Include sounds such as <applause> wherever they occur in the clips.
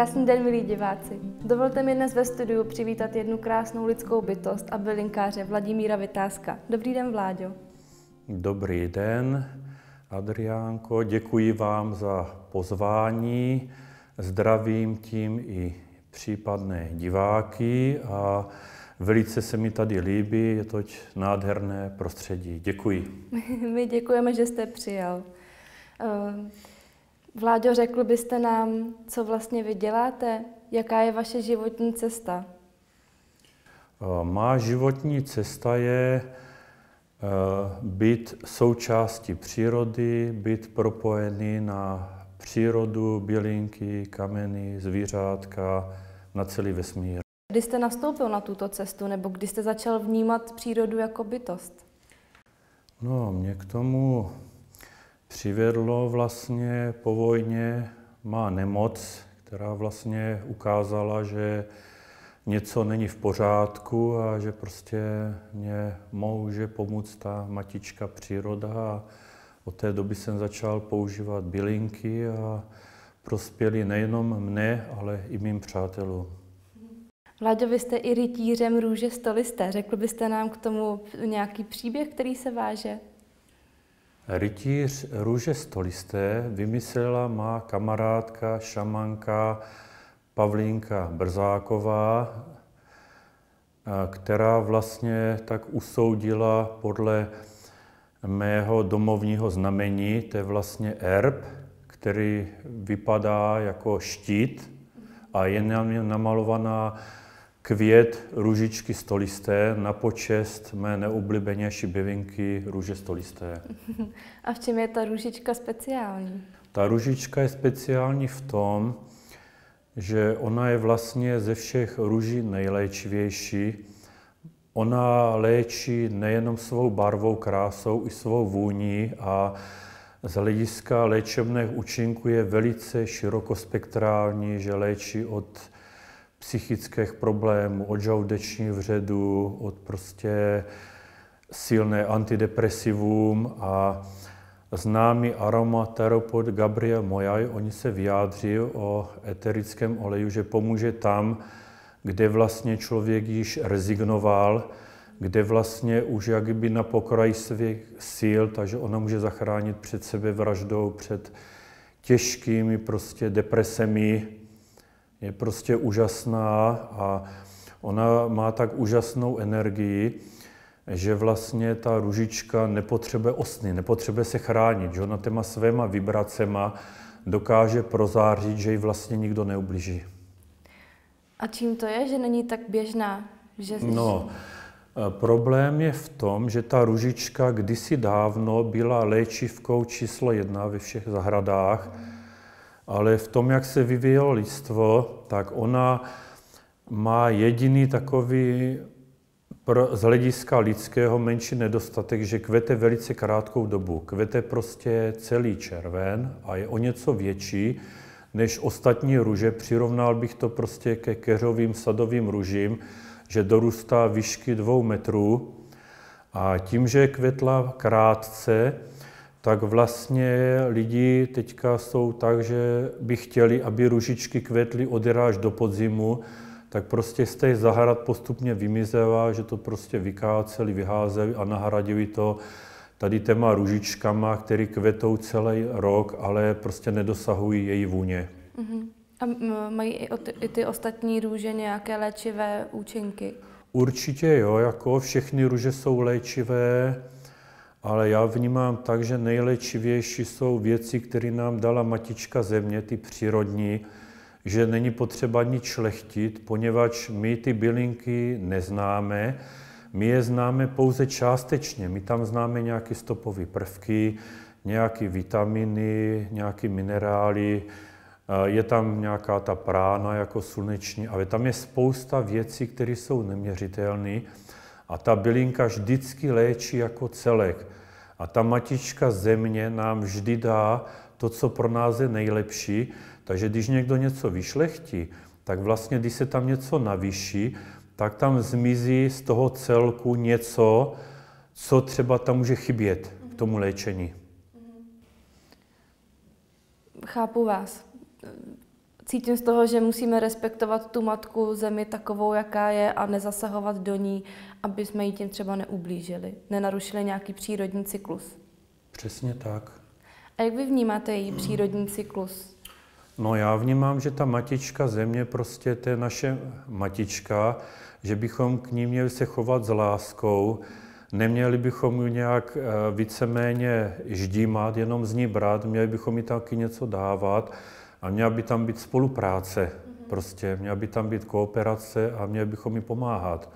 Krásný den, milí diváci. Dovolte mi dnes ve studiu přivítat jednu krásnou lidskou bytost a bylinkáře Vladimíra Vytázka. Dobrý den, Vláďo. Dobrý den, Adriánko. Děkuji vám za pozvání. Zdravím tím i případné diváky a Velice se mi tady líbí, je to nádherné prostředí. Děkuji. <laughs> My děkujeme, že jste přijal. Ehm, Vláďo, řekl byste nám, co vlastně vy děláte? Jaká je vaše životní cesta? Eh, má životní cesta je eh, být součástí přírody, být propojený na přírodu, bylinky, kameny, zvířátka, na celý vesmír. Kdy jste nastoupil na tuto cestu, nebo kdy jste začal vnímat přírodu jako bytost? No, mě k tomu přivedlo vlastně po vojně, má nemoc, která vlastně ukázala, že něco není v pořádku a že prostě mě může pomoct ta matička příroda. A od té doby jsem začal používat bylinky a prospěli nejenom mne, ale i mým přátelům. Vláďo, vy jste i rytířem růže stolisté. Řekl byste nám k tomu nějaký příběh, který se váže? Rytíř růže stolisté vymyslela má kamarádka, šamanka Pavlínka Brzáková, která vlastně tak usoudila podle mého domovního znamení, to je vlastně erb, který vypadá jako štít a je namalovaná květ růžičky stolisté na počest mé neoblíbenější bivinky růže stolisté. <laughs> A v čem je ta růžička speciální? Ta růžička je speciální v tom, že ona je vlastně ze všech růží nejléčivější. Ona léčí nejenom svou barvou, krásou, i svou vůní a z hlediska léčebných účinků je velice širokospektrální, že léčí od psychických problémů, od žaludečních vředu, od prostě silné antidepresivum a známý aromaterapeut Gabriel Mojaj, oni se vyjádří o eterickém oleju, že pomůže tam, kde vlastně člověk již rezignoval, kde vlastně už jak by na pokraji svých sil, takže ona může zachránit před sebe vraždou, před těžkými prostě depresemi, je prostě úžasná a ona má tak úžasnou energii, že vlastně ta ružička nepotřebuje osny, nepotřebuje se chránit, že ona těma svéma vibracema dokáže prozářit, že ji vlastně nikdo neublíží. A čím to je, že není tak běžná? Že no, e, problém je v tom, že ta ružička kdysi dávno byla léčivkou číslo jedna ve všech zahradách. Hmm ale v tom, jak se vyvíjelo lidstvo, tak ona má jediný takový pro, z hlediska lidského menší nedostatek, že kvete velice krátkou dobu. Kvete prostě celý červen a je o něco větší než ostatní růže. Přirovnal bych to prostě ke keřovým sadovým růžím, že dorůstá výšky dvou metrů a tím, že kvetla krátce, tak vlastně lidi teďka jsou tak, že by chtěli, aby ružičky kvetly od až do podzimu, tak prostě z těch zahrad postupně vymizela, že to prostě vykáceli, vyházeli a nahradili to tady těma ružičkama, které kvetou celý rok, ale prostě nedosahují její vůně. Uh-huh. A mají i, i ty ostatní růže nějaké léčivé účinky? Určitě jo, jako všechny růže jsou léčivé ale já vnímám tak, že nejléčivější jsou věci, které nám dala matička země, ty přírodní, že není potřeba nic šlechtit, poněvadž my ty bylinky neznáme, my je známe pouze částečně, my tam známe nějaké stopové prvky, nějaké vitaminy, nějaké minerály, je tam nějaká ta prána jako sluneční, ale tam je spousta věcí, které jsou neměřitelné. A ta bylinka vždycky léčí jako celek. A ta matička země nám vždy dá to, co pro nás je nejlepší. Takže když někdo něco vyšlechtí, tak vlastně, když se tam něco navýší, tak tam zmizí z toho celku něco, co třeba tam může chybět k tomu léčení. Chápu vás cítím z toho, že musíme respektovat tu matku zemi takovou, jaká je a nezasahovat do ní, aby jsme jí tím třeba neublížili, nenarušili nějaký přírodní cyklus. Přesně tak. A jak vy vnímáte její přírodní cyklus? No já vnímám, že ta matička země, prostě to je naše matička, že bychom k ní měli se chovat s láskou, neměli bychom ji nějak eh, víceméně ždímat, jenom z ní brát, měli bychom ji taky něco dávat, a měla by tam být spolupráce prostě, měla by tam být kooperace a měli bychom mi pomáhat.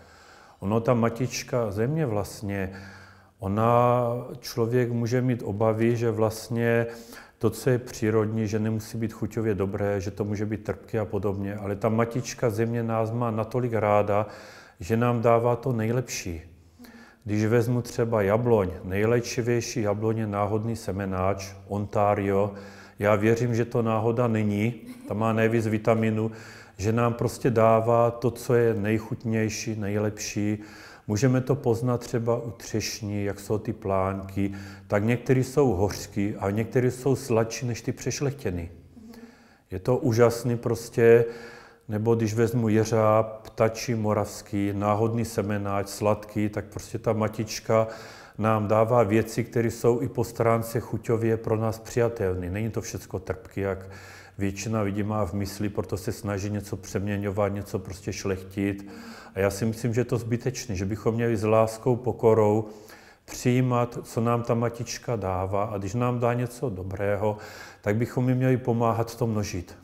Ono, ta matička země vlastně, ona, člověk může mít obavy, že vlastně to, co je přírodní, že nemusí být chuťově dobré, že to může být trpké a podobně, ale ta matička země nás má natolik ráda, že nám dává to nejlepší. Když vezmu třeba jabloň, nejléčivější jabloň je náhodný semenáč, Ontario, já věřím, že to náhoda není, ta má nejvíc vitaminu, že nám prostě dává to, co je nejchutnější, nejlepší. Můžeme to poznat třeba u třešní, jak jsou ty plánky, tak některé jsou hořký a některé jsou sladší než ty přešlechtěny. Je to úžasný prostě, nebo když vezmu jeřáb, ptačí, moravský, náhodný semenáč, sladký, tak prostě ta matička nám dává věci, které jsou i po stránce chuťově pro nás přijatelné. Není to všechno trpky, jak většina lidí má v mysli, proto se snaží něco přeměňovat, něco prostě šlechtit. A já si myslím, že je to zbytečné, že bychom měli s láskou, pokorou přijímat, co nám ta matička dává a když nám dá něco dobrého, tak bychom jim měli pomáhat to množit.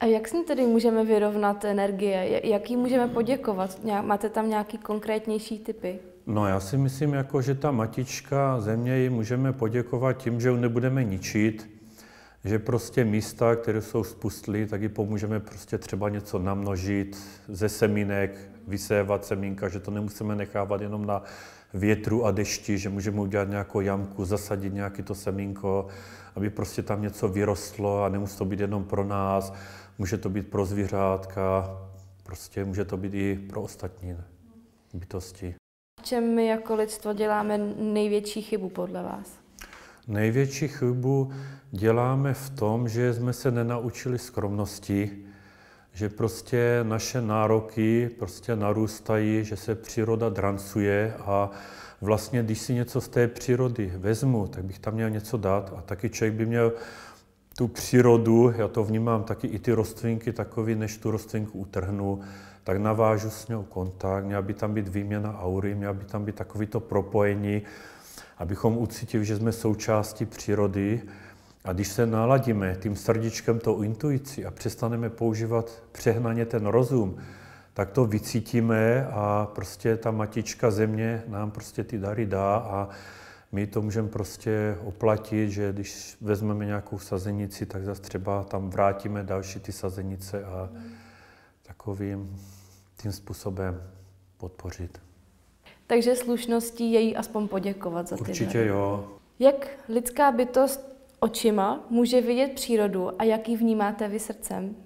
A jak s ní tedy můžeme vyrovnat energie? Jak jí můžeme poděkovat? Máte tam nějaký konkrétnější typy? No já si myslím, jako, že ta matička země ji můžeme poděkovat tím, že ji nebudeme ničit, že prostě místa, které jsou spustlí, tak ji pomůžeme prostě třeba něco namnožit ze semínek, vysévat semínka, že to nemusíme nechávat jenom na větru a dešti, že můžeme udělat nějakou jamku, zasadit nějaký to semínko, aby prostě tam něco vyrostlo a nemusí to být jenom pro nás, může to být pro zvířátka, prostě může to být i pro ostatní bytosti čem my jako lidstvo děláme největší chybu podle vás? Největší chybu děláme v tom, že jsme se nenaučili skromnosti, že prostě naše nároky prostě narůstají, že se příroda drancuje a vlastně, když si něco z té přírody vezmu, tak bych tam měl něco dát a taky člověk by měl tu přírodu, já to vnímám taky i ty rostlinky takový, než tu rostlinku utrhnu, tak navážu s ňou kontakt, měla by tam být výměna aury, měla by tam být takovýto propojení, abychom ucítili, že jsme součástí přírody. A když se naladíme tím srdíčkem, tou intuici a přestaneme používat přehnaně ten rozum, tak to vycítíme a prostě ta matička země nám prostě ty dary dá a my to můžeme prostě oplatit, že když vezmeme nějakou sazenici, tak zase třeba tam vrátíme další ty sazenice a takovým tím způsobem podpořit. Takže slušností je jí aspoň poděkovat za ty Určitě jo. Jak lidská bytost očima může vidět přírodu a jak ji vnímáte vy srdcem?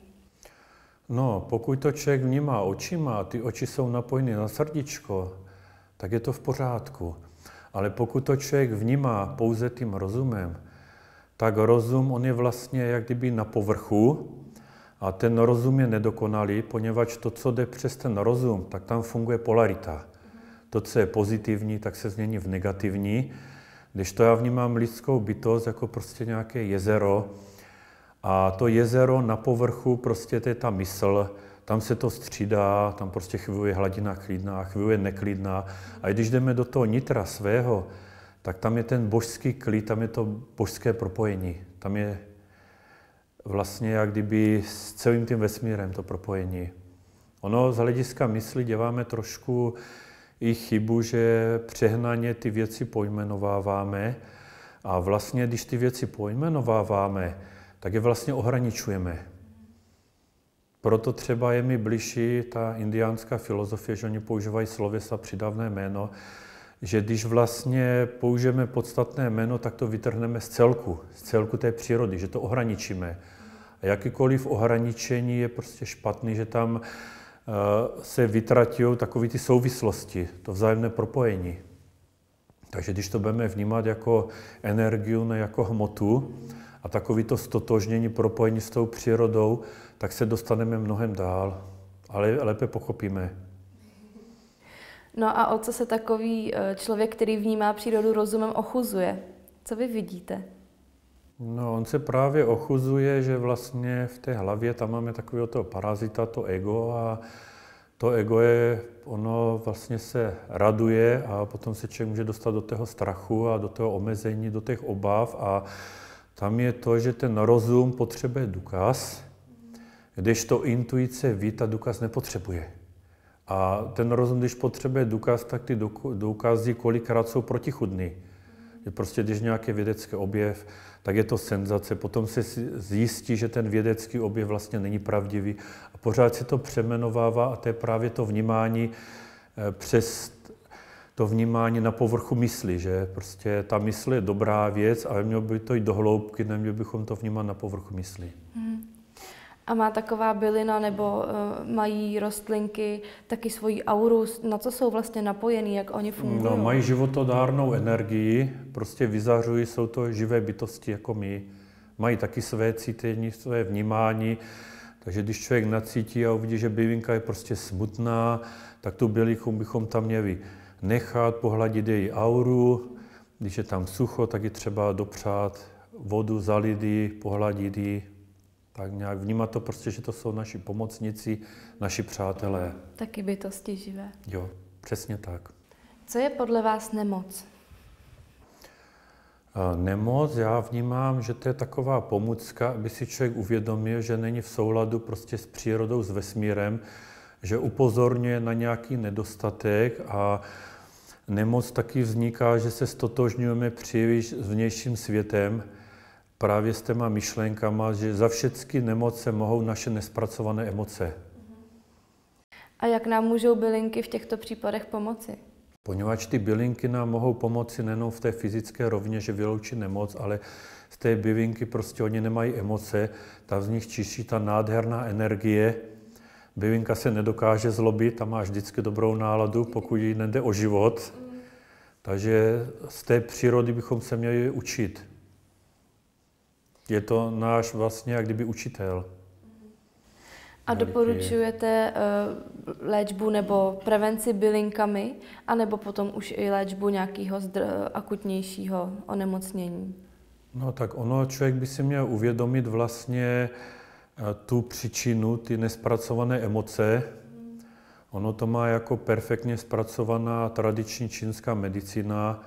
No, pokud to člověk vnímá očima, ty oči jsou napojeny na srdíčko, tak je to v pořádku. Ale pokud to člověk vnímá pouze tím rozumem, tak rozum, on je vlastně jak kdyby na povrchu a ten rozum je nedokonalý, poněvadž to, co jde přes ten rozum, tak tam funguje polarita. To, co je pozitivní, tak se změní v negativní. Když to já vnímám lidskou bytost jako prostě nějaké jezero a to jezero na povrchu prostě to je ta mysl, tam se to střídá, tam prostě chviluje hladina klidná, je neklidná. A když jdeme do toho nitra svého, tak tam je ten božský klid, tam je to božské propojení. Tam je vlastně jak kdyby s celým tím vesmírem to propojení. Ono z hlediska mysli děláme trošku i chybu, že přehnaně ty věci pojmenováváme a vlastně, když ty věci pojmenováváme, tak je vlastně ohraničujeme. Proto třeba je mi bližší ta indiánská filozofie, že oni používají slovesa přidavné jméno, že když vlastně použijeme podstatné jméno, tak to vytrhneme z celku, z celku té přírody, že to ohraničíme. A jakýkoliv ohraničení je prostě špatný, že tam eh, se vytratí takové ty souvislosti, to vzájemné propojení. Takže když to budeme vnímat jako energii, ne jako hmotu, a takovýto to stotožnění, propojení s tou přírodou, tak se dostaneme mnohem dál, ale lépe pochopíme. No a o co se takový eh, člověk, který vnímá přírodu rozumem, ochuzuje? Co vy vidíte? No, on se právě ochuzuje, že vlastně v té hlavě tam máme takového toho parazita, to ego a to ego je, ono vlastně se raduje a potom se člověk může dostat do toho strachu a do toho omezení, do těch obav a tam je to, že ten rozum potřebuje důkaz, kdežto intuice ví, ta důkaz nepotřebuje. A ten rozum, když potřebuje důkaz, tak ty důkazy kolikrát jsou protichudný. Prostě když nějaký vědecký objev, tak je to senzace. Potom se zjistí, že ten vědecký objev vlastně není pravdivý. A pořád se to přemenovává a to je právě to vnímání eh, přes to vnímání na povrchu mysli, že prostě ta mysl je dobrá věc, ale mělo by to jít do hloubky, neměli bychom to vnímat na povrchu mysli. Hmm a má taková bylina nebo uh, mají rostlinky taky svoji auru, na co jsou vlastně napojený, jak oni no, fungují? No, mají životodárnou energii, prostě vyzařují, jsou to živé bytosti jako my. Mají taky své cítění, své vnímání, takže když člověk nacítí a uvidí, že bylinka je prostě smutná, tak tu bylinku bychom tam měli nechat, pohladit její auru, když je tam sucho, tak je třeba dopřát vodu, zalidí, pohladit ji, tak nějak vnímat to prostě, že to jsou naši pomocníci, naši přátelé. Taky bytosti živé. Jo, přesně tak. Co je podle vás nemoc? Nemoc já vnímám, že to je taková pomůcka, aby si člověk uvědomil, že není v souladu prostě s přírodou, s vesmírem, že upozorňuje na nějaký nedostatek a nemoc taky vzniká, že se stotožňujeme příliš s vnějším světem, právě s těma myšlenkama, že za všechny nemoce mohou naše nespracované emoce. A jak nám můžou bylinky v těchto případech pomoci? Poněvadž ty bylinky nám mohou pomoci nejenom v té fyzické rovně, že vyloučí nemoc, ale z té bylinky prostě oni nemají emoce, tam z nich čiší ta nádherná energie. Bylinka se nedokáže zlobit, tam má vždycky dobrou náladu, pokud jí nejde o život. Mm. Takže z té přírody bychom se měli učit. Je to náš vlastně jak kdyby učitel. A doporučujete uh, léčbu nebo prevenci bylinkami, anebo potom už i léčbu nějakého zdr- akutnějšího onemocnění? No tak ono, člověk by si měl uvědomit vlastně eh, tu příčinu, ty nespracované emoce. Ono to má jako perfektně zpracovaná tradiční čínská medicína,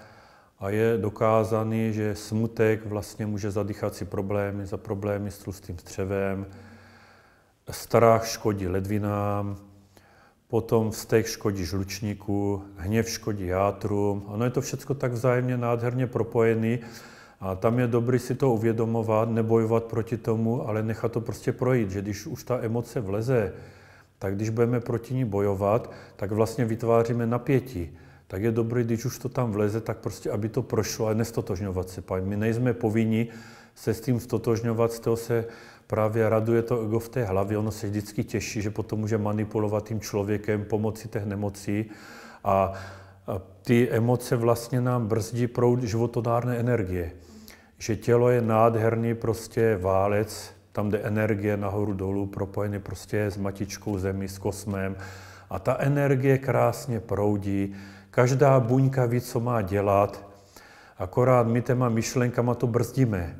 a je dokázaný, že smutek vlastně může zadýchat si problémy, za problémy s tlustým střevem, strach škodí ledvinám, potom vztek škodí žlučníku, hněv škodí játrům. Ono je to všechno tak vzájemně nádherně propojený a tam je dobrý si to uvědomovat, nebojovat proti tomu, ale nechat to prostě projít, že když už ta emoce vleze, tak když budeme proti ní bojovat, tak vlastně vytváříme napětí tak je dobré, když už to tam vleze, tak prostě, aby to prošlo a nestotožňovat se. My nejsme povinni se s tím stotožňovat, z toho se právě raduje to ego v té hlavě, ono se vždycky těší, že potom může manipulovat tím člověkem pomocí těch nemocí a, a ty emoce vlastně nám brzdí proud životodárné energie. Že tělo je nádherný prostě válec, tam jde energie nahoru dolů, propojený prostě s matičkou zemí, s kosmem a ta energie krásně proudí Každá buňka ví, co má dělat, akorát my těma myšlenkama to brzdíme.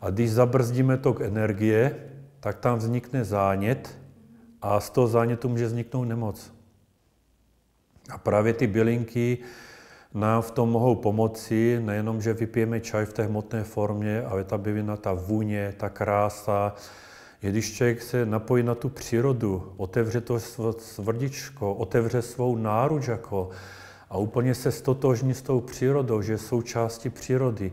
A když zabrzdíme tok energie, tak tam vznikne zánět a z toho zánětu může vzniknout nemoc. A právě ty bylinky nám v tom mohou pomoci, nejenom, že vypijeme čaj v té hmotné formě, ale ta bylina, ta vůně, ta krása, je, když člověk se napojí na tu přírodu, otevře to svrdičko, otevře svou náruč, jako, a úplně se stotožní s tou přírodou, že jsou části přírody,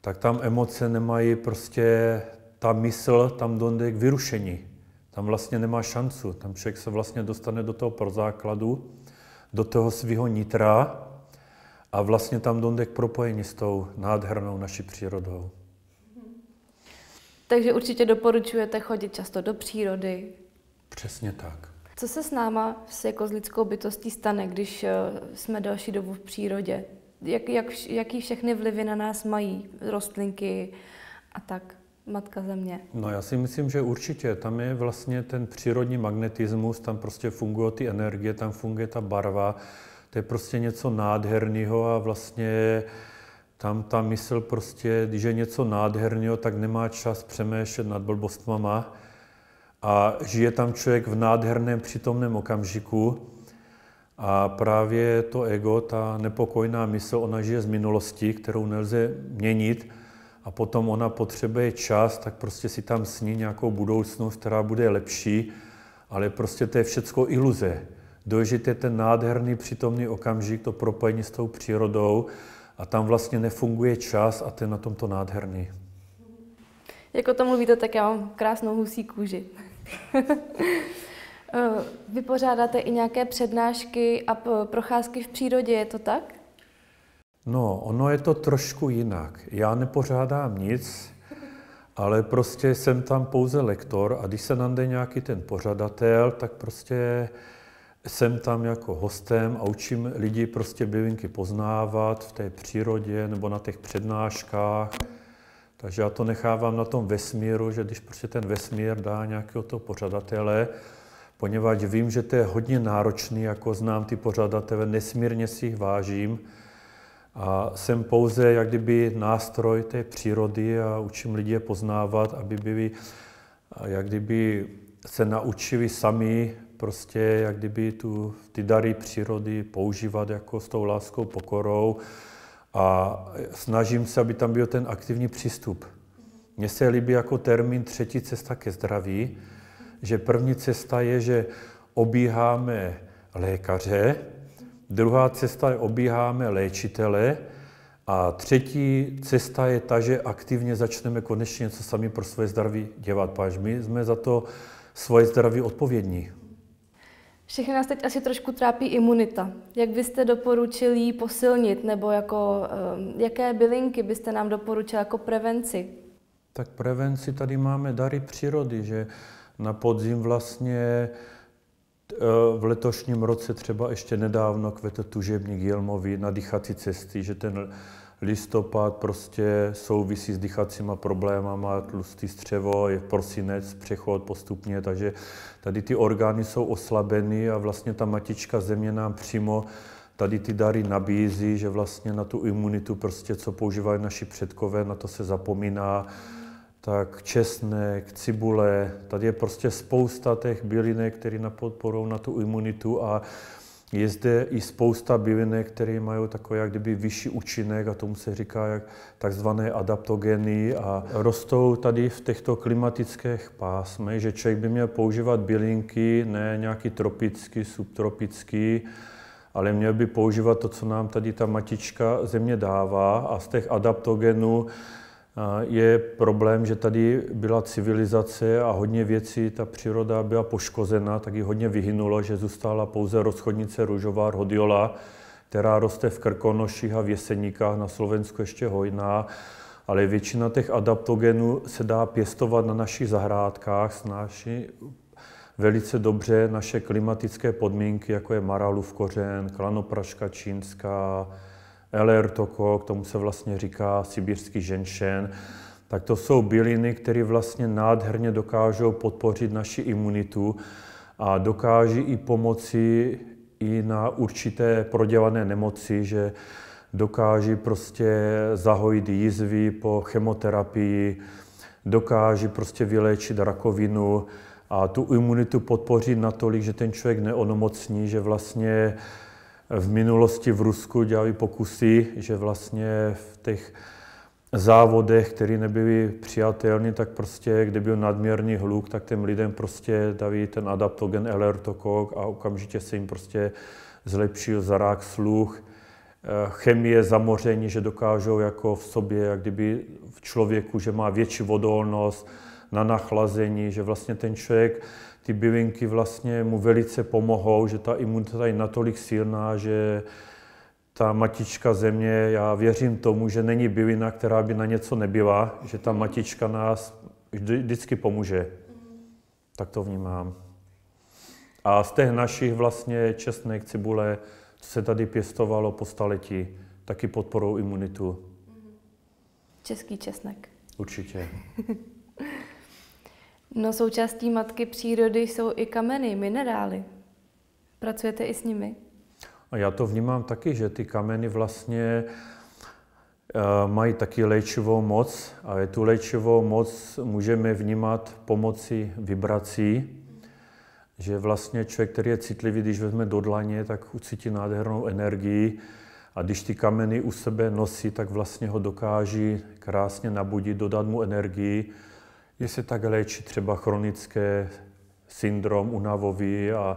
tak tam emoce nemají prostě, ta mysl tam dojde k vyrušení. Tam vlastně nemá šancu. Tam člověk se vlastně dostane do toho prozákladu, do toho svého nitra a vlastně tam dojde k propojení s tou nádhernou naší přírodou. Takže určitě doporučujete chodit často do přírody. Přesně tak. Co se s náma s jako s lidskou bytostí stane, když eh, jsme další dobu v přírodě? Jak, jak, jaký všechny vlivy na nás mají rostlinky a tak? Matka Země? No já si myslím, že určitě. Tam je vlastně ten přírodní magnetismus, tam prostě fungují ty energie, tam funguje ta barva. To je prostě něco nádherného a vlastně tam ta mysl prostě, když je něco nádherného, tak nemá čas přemýšlet nad blbostmama a žije tam člověk v nádherném přítomném okamžiku a právě to ego, ta nepokojná mysl, ona žije z minulosti, kterou nelze měnit a potom ona potřebuje čas, tak prostě si tam sní nějakou budoucnost, která bude lepší, ale prostě to je všecko iluze. Dožijte ten nádherný přítomný okamžik, to propojení s tou přírodou a tam vlastně nefunguje čas a ten na tomto nádherný. Jak o tom mluvíte, tak já mám krásnou husí kůži. <laughs> Eh, Vypořádáte i nějaké přednášky a procházky v přírodě, je to tak? No, ono je to trošku jinak. Já nepořádám nic, ale prostě jsem tam pouze lektor a když se nande nějaký ten pořadatel, tak prostě jsem tam jako hostem a učím lidi prostě bylinky poznávat v té přírodě nebo na těch přednáškách. Takže já to nechávám na tom vesmíru, že když prostě ten vesmír dá nějakého toho pořadatele, poněvadž vím, že to je hodně náročný, jako znám ty pořadatele, nesmírně si jich vážím a jsem pouze jak kdyby nástroj té přírody a učím lidi je poznávat, aby byli, jak kdyby se naučili sami prostě jak kdyby tu, ty dary přírody používat jako s tou láskou, pokorou, a snažím se, aby tam byl ten aktivní přístup. Mně se líbí jako termín třetí cesta ke zdraví, že první cesta je, že obíháme lékaře, druhá cesta je obíháme léčitele a třetí cesta je ta, že aktivně začneme konečně něco sami pro svoje zdraví dělat, protože my jsme za to svoje zdraví odpovědní. Všechny nás teď asi trošku trápí imunita. Jak byste doporučili ji posilnit, nebo jako, ehm, jaké bylinky byste nám doporučili jako prevenci? Tak prevenci tady máme dary přírody, že na podzim vlastně eh, v letošním roce třeba ještě nedávno kvete tužebník jelmový na dýchací cesty, že ten listopad prostě souvisí s dýchacíma problémama, tlustý střevo, je prosinec, přechod postupně, takže tady ty orgány jsou oslabeny a vlastně ta matička země nám přímo tady ty dary nabízí, že vlastně na tu imunitu prostě, co používají naši předkové, na to se zapomíná, tak česnek, cibule, tady je prostě spousta těch bylinek, které podporou na tu imunitu a je zde i spousta bylinek, které mají takový jak kdyby vyšší účinek a tomu se říká jak takzvané adaptogeny a rostou tady v těchto klimatických pásmech, že člověk by měl používat bylinky, ne nějaký tropický, subtropický, ale měl by používat to, co nám tady ta matička země dává a z těch adaptogenů je problém, že tady byla civilizace a hodně věcí, ta příroda byla poškozena, tak ji hodně vyhynulo, že zůstala pouze rozchodnice růžová rhodiola, která roste v Krkonoších a v Jeseníkách, na Slovensku ještě hojná, ale většina těch adaptogenů se dá pěstovat na našich zahrádkách, snáší velice dobře naše klimatické podmínky, jako je maralův kořen, klanopraška čínská, LR toko, k tomu se vlastně říká sibírský ženšen, tak to jsou byliny, které vlastně nádherně dokážou podpořit naši imunitu a dokáží i pomoci i na určité prodělané nemoci, že dokáží prostě zahojit jizvy po chemoterapii, dokáží prostě vyléčit rakovinu a tu imunitu podpořit natolik, že ten člověk neonomocní, že vlastně v minulosti v Rusku dělali pokusy, že vlastně v těch závodech, které nebyly přijatelné, tak prostě, kde byl nadměrný hluk, tak těm lidem prostě dali ten adaptogen elertokok a okamžitě se jim prostě zlepšil zarák sluch, eh, chemie, zamoření, že dokážou jako v sobě, jak kdyby v člověku, že má větší vodolnost, na nachlazení, že vlastně ten člověk ty bylinky vlastně mu velice pomohou, že ta imunita je natolik silná, že ta matička země, já věřím tomu, že není bylina, která by na něco nebyla, že ta matička nás vždycky pomůže. Tak to vnímám. A z těch našich vlastně česnek, cibule, co se tady pěstovalo po staletí, taky podporou imunitu. Český česnek. Určitě. <laughs> No součástí matky přírody jsou i kameny, minerály. Pracujete i s nimi? A já to vnímám taky, že ty kameny vlastně eh, mají taky léčivou moc a je tu léčivou moc můžeme vnímat pomocí vibrací, že vlastně člověk, který je citlivý, když vezme do dlaně, tak ucítí nádhernou energii a když ty kameny u sebe nosí, tak vlastně ho dokáží krásně nabudit, dodat mu energii, je se tak léčí třeba chronické syndrom unavový a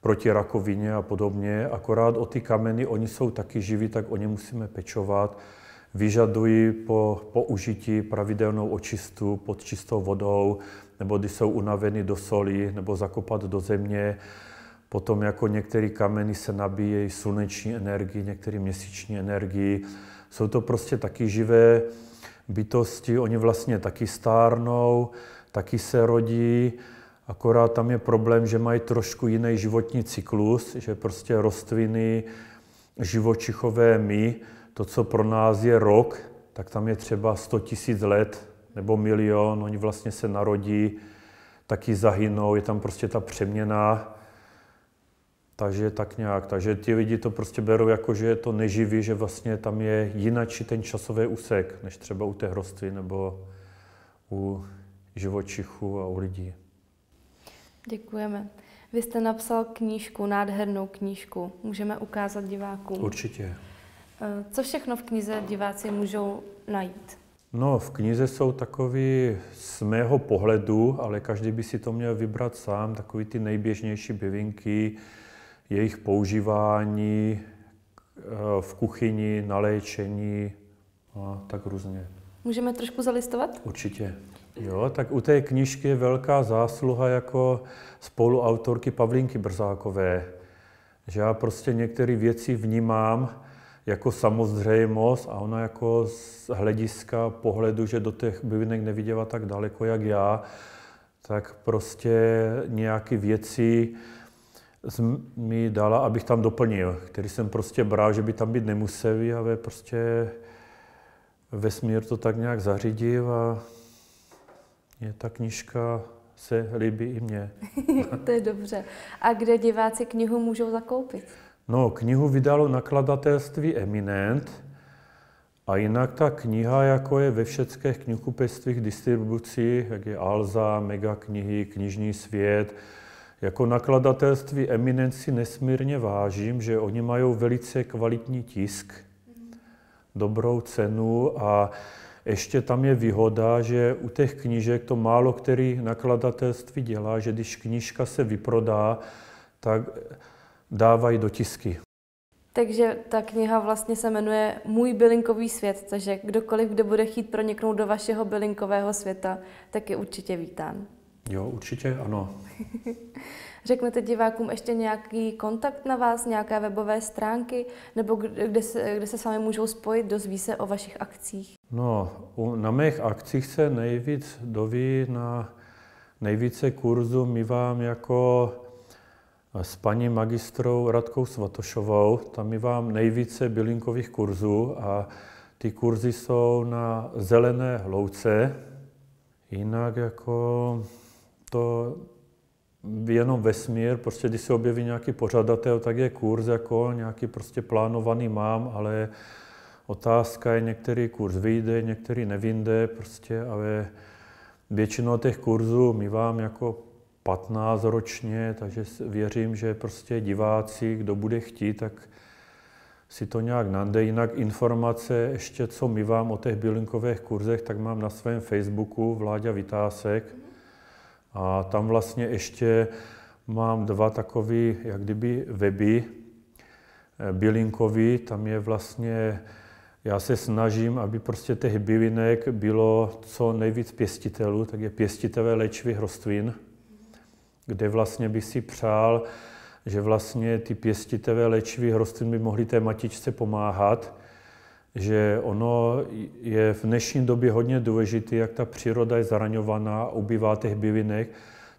proti rakovině a podobně, akorát o ty kameny, oni jsou taky živí, tak o ně musíme pečovat. Vyžadují po použití pravidelnou očistu pod čistou vodou, nebo když jsou unaveny do soli, nebo zakopat do země. Potom jako některé kameny se nabíjejí sluneční energii, některé měsíční energii. Jsou to prostě taky živé bytosti, oni vlastně taky stárnou, taky se rodí, akorát tam je problém, že mají trošku jiný životní cyklus, že prostě rostliny, živočichové my, to, co pro nás je rok, tak tam je třeba 100 tisíc let nebo milion, oni vlastně se narodí, taky zahynou, je tam prostě ta přeměna, takže tak nějak. Takže ti lidi to prostě berou jako, že je to neživý, že vlastně tam je jinačí ten časový úsek, než třeba u té hrosty nebo u živočichů a u lidí. Děkujeme. Vy jste napsal knížku, nádhernou knížku. Můžeme ukázat divákům. Určitě. Eh, co všechno v knize diváci můžou najít? No, v knize jsou takový z mého pohledu, ale každý by si to měl vybrat sám, takový ty nejběžnější byvinky, jejich používání eh, v kuchyni, na léčení a tak různě. Můžeme trošku zalistovat? Určitě. Jo, tak u té knížky je velká zásluha jako spoluautorky Pavlinky Brzákové, že já prostě některé věci vnímám jako samozřejmost a ona jako z hlediska pohledu, že do těch bylinek neviděla tak daleko jak já, tak prostě nějaké věci mi dala, abych tam doplnil, který jsem prostě bral, že by tam být nemusel, ale prostě vesmír to tak nějak zařídil a je ta knižka se líbí i mně. <laughs> to je dobře. A kde diváci knihu můžou zakoupit? No, knihu vydalo nakladatelství Eminent a jinak ta kniha, jako je ve všech knihkupectvích distribucí, jak je Alza, Mega knihy, Knižní svět, jako nakladatelství Eminenci nesmírně vážím, že oni mají velice kvalitní tisk, dobrou cenu a ještě tam je výhoda, že u těch knížek to málo který nakladatelství dělá, že když knížka se vyprodá, tak dávají do tisky. Takže ta kniha vlastně se jmenuje Můj bylinkový svět, takže kdokoliv, kdo bude chtít proniknout do vašeho bylinkového světa, tak je určitě vítán. Jo, určitě ano. <laughs> Řeknete divákům ještě nějaký kontakt na vás, nějaké webové stránky, nebo kde se, kde se s vámi můžou spojit, dozví se o vašich akcích? No, na mých akcích se nejvíc doví na nejvíce kurzu vám jako eh, s paní magistrou Radkou Svatošovou. Tam vám nejvíce bylinkových kurzů a ty kurzy jsou na zelené hlouce. Jinak jako to jenom vesmír, prostě když se objeví nějaký pořadatel, tak je kurz jako nějaký prostě plánovaný mám, ale otázka je, některý kurz vyjde, některý nevinde, prostě, ale většinou těch kurzů vám jako 15 ročně, takže věřím, že prostě diváci, kdo bude chtít, tak si to nějak nande. Jinak informace ještě, co vám o těch bylinkových kurzech, tak mám na svém Facebooku Vláďa Vytásek. A tam vlastně ještě mám dva takové, jak kdyby weby, eh, bylinkový, tam je vlastně, já se snažím, aby prostě těch bylinek bylo co nejvíc pěstitelů, tak je pěstitelé léčivých rostlin, kde vlastně bych si přál, že vlastně ty pěstitelé léčivých rostlin by mohly té matičce pomáhat, že ono je v dnešní době hodně důležité, jak ta příroda je zraňovaná, ubývá těch bylinek,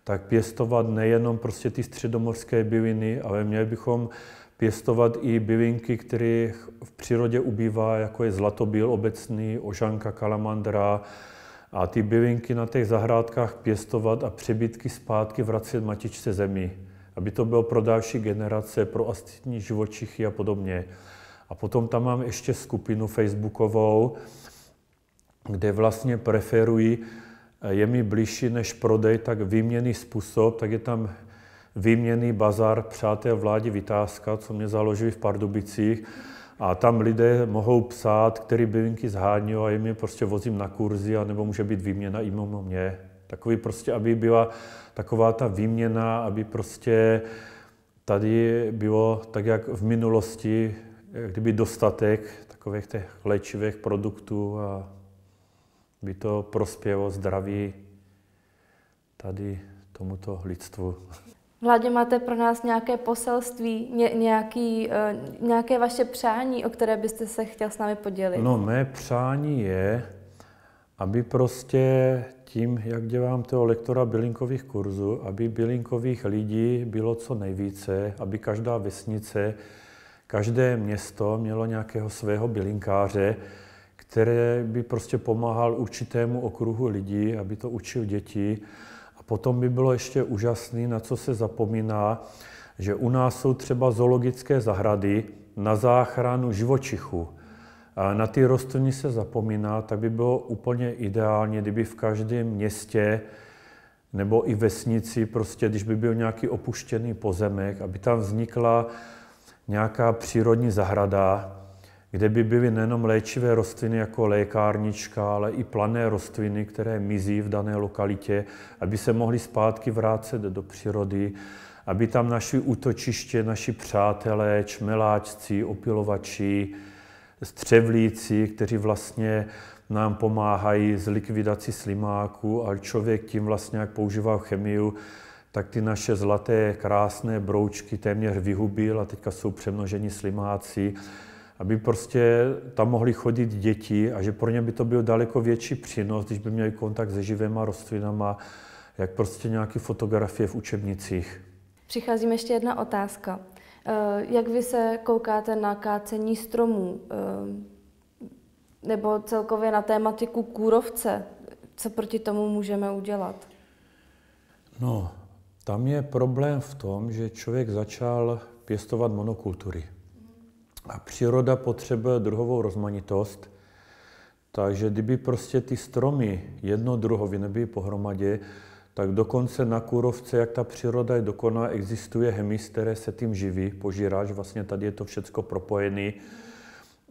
tak pěstovat nejenom prostě ty středomorské byliny, ale měli bychom pěstovat i bylinky, které v přírodě ubývá, jako je zlatobíl obecný, ožanka, kalamandra, a ty bylinky na těch zahrádkách pěstovat a přebytky zpátky vracet matičce zemi, aby to bylo pro další generace, pro astitní živočichy a podobně. A potom tam mám ještě skupinu facebookovou, kde vlastně preferuji, eh, je mi blížší než prodej, tak výměný způsob, tak je tam výměný bazar přátel vládi Vytázka, co mě založili v Pardubicích. A tam lidé mohou psát, který bylinky zhání a jim je prostě vozím na kurzy, anebo může být výměna i mimo mě. Takový prostě, aby byla taková ta výměna, aby prostě tady bylo tak, jak v minulosti Eh, kdyby dostatek takových těch léčivých produktů a by to prospělo zdraví tady tomuto lidstvu. Vládě, máte pro nás nějaké poselství, ně, nějaký, eh, nějaké vaše přání, o které byste se chtěl s námi podělit? No, mé přání je, aby prostě tím, jak dělám toho lektora bylinkových kurzů, aby bylinkových lidí bylo co nejvíce, aby každá vesnice Každé město mělo nějakého svého bylinkáře, který by prostě pomáhal určitému okruhu lidí, aby to učil děti. A potom by bylo ještě úžasné, na co se zapomíná, že u nás jsou třeba zoologické zahrady na záchranu živočichů. A na ty rostliny se zapomíná, tak by bylo úplně ideálně, kdyby v každém městě nebo i vesnici, prostě když by byl nějaký opuštěný pozemek, aby tam vznikla nějaká přírodní zahrada, kde by byly nejenom léčivé rostliny jako lékárnička, ale i plané rostliny, které mizí v dané lokalitě, aby se mohly zpátky vrátit do přírody, aby tam naši útočiště, naši přátelé, čmeláčci, opilovači, střevlíci, kteří vlastně nám pomáhají s likvidací slimáku, ale člověk tím vlastně, jak používá chemii, tak ty naše zlaté, krásné broučky téměř vyhubil a teďka jsou přemnoženi slimáci, aby prostě tam mohli chodit děti a že pro ně by to byl daleko větší přínos, když by měli kontakt se živýma rostlinama, jak prostě nějaké fotografie v učebnicích. Přichází ještě jedna otázka. Eh, jak vy se koukáte na kácení stromů eh, nebo celkově na tématiku kůrovce? Co proti tomu můžeme udělat? No, tam je problém v tom, že člověk začal pěstovat monokultury. A příroda potřebuje druhovou rozmanitost, takže kdyby prostě ty stromy jedno jednodruhově nebyly pohromadě, tak dokonce na kůrovce, jak ta příroda je dokonalá, existuje hemis, které se tím živí, požíráš, vlastně tady je to všecko propojené,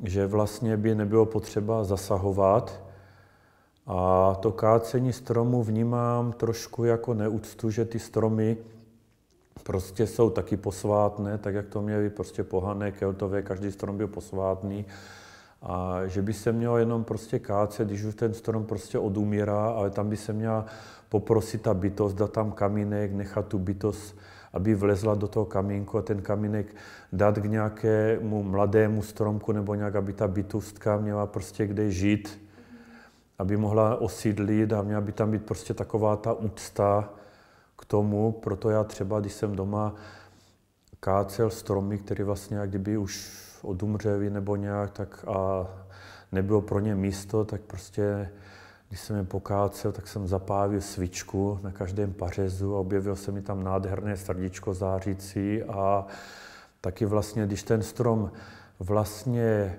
že vlastně by nebylo potřeba zasahovat, a to kácení stromů vnímám trošku jako neúctu, že ty stromy prostě jsou taky posvátné, tak jak to měli prostě pohané keltové, každý strom byl posvátný. A že by se mělo jenom prostě kácet, když už ten strom prostě odumírá, ale tam by se měla poprosit ta bytost, dát tam kamínek, nechat tu bytost, aby vlezla do toho kamínku a ten kamínek dát k nějakému mladému stromku nebo nějak, aby ta bytostka měla prostě kde žít aby mohla osídlit a měla by tam být prostě taková ta úcta k tomu. Proto já třeba, když jsem doma kácel stromy, které vlastně jak kdyby už odumřeli nebo nějak, tak a nebylo pro ně místo, tak prostě když jsem je pokácel, tak jsem zapálil svíčku na každém pařezu a objevil se mi tam nádherné srdíčko zářící a taky vlastně, když ten strom vlastně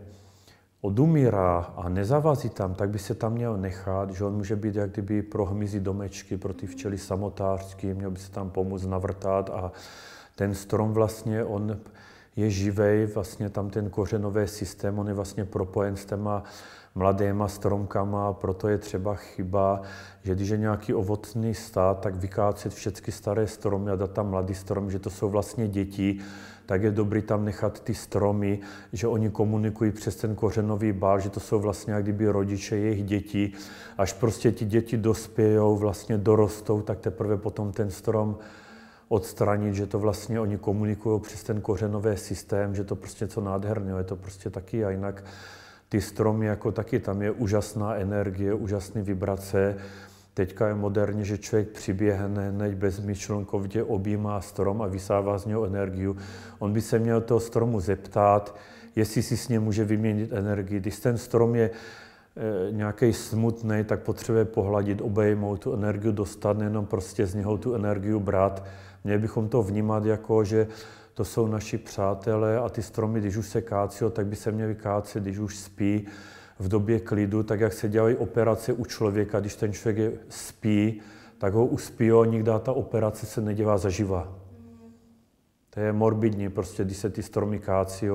odumírá a nezavazí tam, tak by se tam měl nechat, že on může být jak kdyby pro hmyzí domečky, pro ty včely samotářky, měl by se tam pomoct navrtat a ten strom vlastně, on je živej, vlastně tam ten kořenový systém, on je vlastně propojen s těma mladýma stromkama, proto je třeba chyba, že když je nějaký ovocný stát, tak vykácet všechny staré stromy a dát tam mladý strom, že to jsou vlastně děti, tak je dobrý tam nechat ty stromy, že oni komunikují přes ten kořenový bál, že to jsou vlastně jak kdyby rodiče jejich dětí. Až prostě ti děti dospějou, vlastně dorostou, tak teprve potom ten strom odstranit, že to vlastně oni komunikují přes ten kořenový systém, že to prostě co nádherného, je to prostě taky a jinak ty stromy jako taky, tam je úžasná energie, úžasné vibrace. Teďka je moderní, že člověk přiběhne hned bezmyšlenkovitě, objímá strom a vysává z něho energii. On by se měl toho stromu zeptat, jestli si s ním může vyměnit energii. Když ten strom je eh, nějaký smutný, tak potřebuje pohladit, obejmout, tu energii dostat, nejenom prostě z něho tu energii brát. Měli bychom to vnímat jako, že to jsou naši přátelé a ty stromy, když už se kácí, tak by se měly kácet, když už spí v době klidu, tak jak se dělají operace u člověka, když ten člověk je, spí, tak ho a nikdy ta operace se nedělá zaživa. To je morbidní, prostě, když se ty stromy kácí,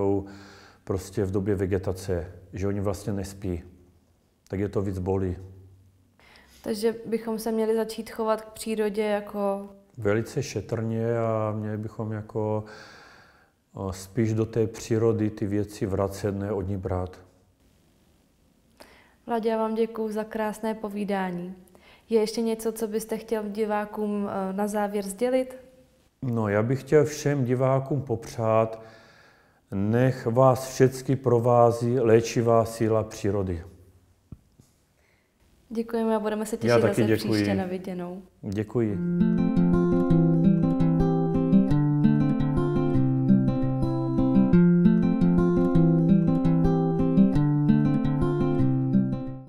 prostě v době vegetace, že oni vlastně nespí. Tak je to víc bolí. Takže bychom se měli začít chovat k přírodě jako velice šetrně a měli bychom jako spíš do té přírody ty věci vracet, ne od ní brát. Vladě, já vám děkuji za krásné povídání. Je ještě něco, co byste chtěl divákům na závěr sdělit? No, já bych chtěl všem divákům popřát, nech vás všecky provází léčivá síla přírody. Děkujeme a budeme se těšit zase příště na viděnou. Děkuji.